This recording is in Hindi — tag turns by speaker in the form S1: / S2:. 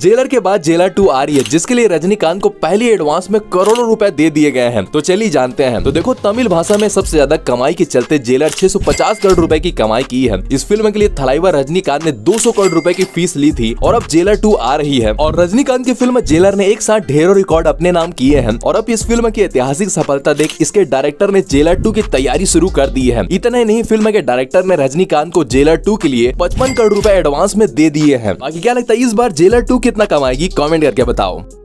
S1: जेलर के बाद जेलर टू आ रही है जिसके लिए रजनीकांत को पहली एडवांस में करोड़ों रुपए दे दिए गए हैं तो चलिए जानते हैं तो देखो तमिल भाषा में सबसे ज्यादा कमाई के चलते जेलर 650 करोड़ रुपए की कमाई की है इस फिल्म के लिए थलाइवर रजनीकांत ने 200 करोड़ रुपए की फीस ली थी और अब जेलर टू आ रही है और रजनीकांत की फिल्म जेलर ने एक साथ ढेरों रिकॉर्ड अपने नाम किए हैं और अब इस फिल्म की ऐतिहासिक सफलता देख इसके डायरेक्टर ने जेलर टू की तैयारी शुरू कर दी है इतना ही नहीं फिल्म के डायरेक्टर ने रजनीकांत को जेलर टू के लिए पचपन करोड़ रूपए एडवांस में दे दिए है बाकी क्या लगता है इस बार
S2: जेलर तू कितना कमाएगी कॉमेंट करके बताओ